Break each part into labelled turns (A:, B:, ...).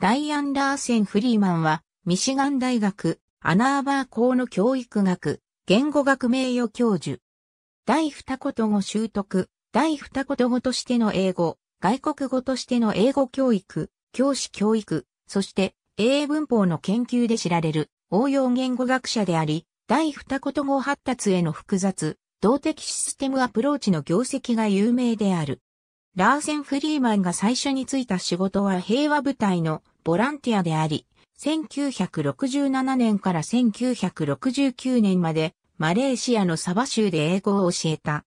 A: ライアン・ラーセン・フリーマンは、ミシガン大学、アナーバー校の教育学、言語学名誉教授。第二言語習得、第二言語としての英語、外国語としての英語教育、教師教育、そして英文法の研究で知られる応用言語学者であり、第二言語発達への複雑、動的システムアプローチの業績が有名である。ラーセン・フリーマンが最初に就いた仕事は平和部隊のボランティアであり、1967年から1969年までマレーシアのサバ州で英語を教えた。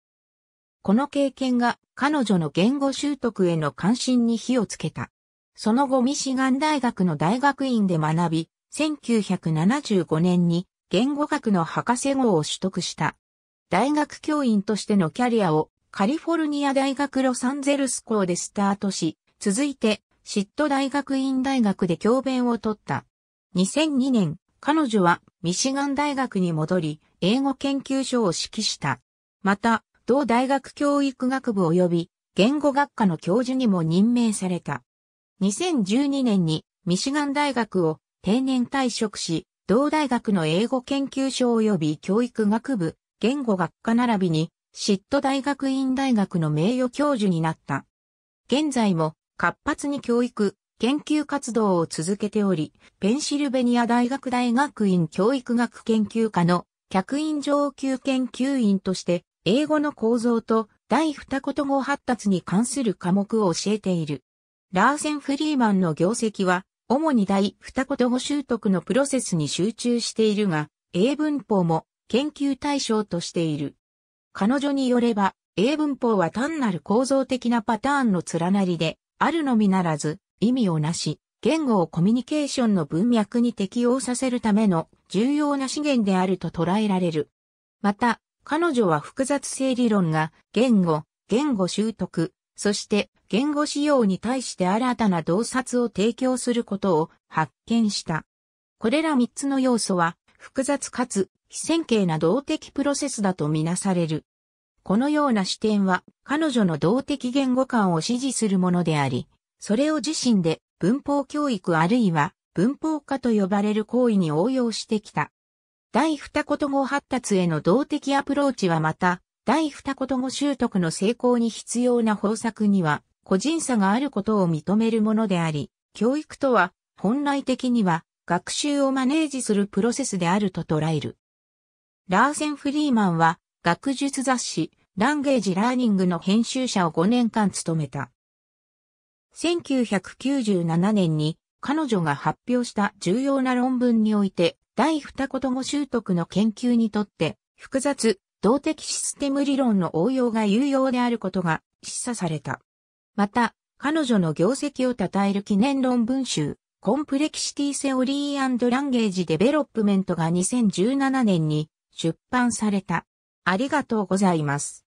A: この経験が彼女の言語習得への関心に火をつけた。その後ミシガン大学の大学院で学び、1975年に言語学の博士号を取得した。大学教員としてのキャリアをカリフォルニア大学ロサンゼルス校でスタートし、続いてシット大学院大学で教鞭を取った。2002年、彼女はミシガン大学に戻り、英語研究所を指揮した。また、同大学教育学部及び言語学科の教授にも任命された。2012年にミシガン大学を定年退職し、同大学の英語研究所及び教育学部、言語学科並びに、シット大学院大学の名誉教授になった。現在も活発に教育、研究活動を続けており、ペンシルベニア大学大学院教育学研究科の客員上級研究員として、英語の構造と第二言語発達に関する科目を教えている。ラーセン・フリーマンの業績は、主に第二言語習得のプロセスに集中しているが、英文法も研究対象としている。彼女によれば、英文法は単なる構造的なパターンの連なりで、あるのみならず、意味をなし、言語をコミュニケーションの文脈に適応させるための重要な資源であると捉えられる。また、彼女は複雑性理論が言語、言語習得、そして言語使用に対して新たな洞察を提供することを発見した。これら3つの要素は複雑かつ非線形な動的プロセスだとみなされる。このような視点は彼女の動的言語感を支持するものであり、それを自身で文法教育あるいは文法化と呼ばれる行為に応用してきた。第二言語発達への動的アプローチはまた、第二言語習得の成功に必要な方策には、個人差があることを認めるものであり、教育とは、本来的には、学習をマネージするプロセスであると捉える。ラーセン・フリーマンは、学術雑誌、ランゲージ・ラーニングの編集者を5年間務めた。1997年に彼女が発表した重要な論文において、第二言語習得の研究にとって、複雑、動的システム理論の応用が有用であることが示唆された。また、彼女の業績を称える記念論文集、コンプレキシティセオリーランゲージデベロップメントが2017年に出版された。ありがとうございます。